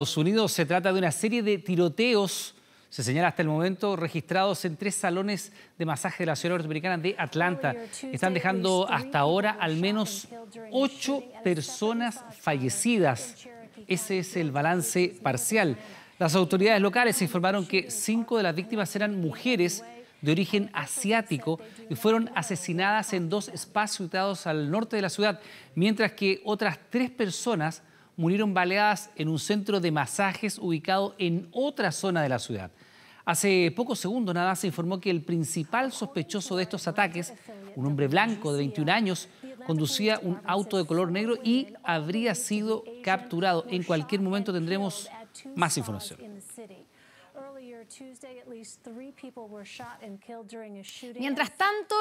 Estados Unidos. Se trata de una serie de tiroteos, se señala hasta el momento, registrados en tres salones de masaje de la ciudad norteamericana de Atlanta. Están dejando hasta ahora al menos ocho personas fallecidas. Ese es el balance parcial. Las autoridades locales informaron que cinco de las víctimas eran mujeres de origen asiático y fueron asesinadas en dos espacios situados al norte de la ciudad, mientras que otras tres personas murieron baleadas en un centro de masajes ubicado en otra zona de la ciudad. Hace pocos segundos nada se informó que el principal sospechoso de estos ataques, un hombre blanco de 21 años, conducía un auto de color negro y habría sido capturado. En cualquier momento tendremos más información. Mientras tanto,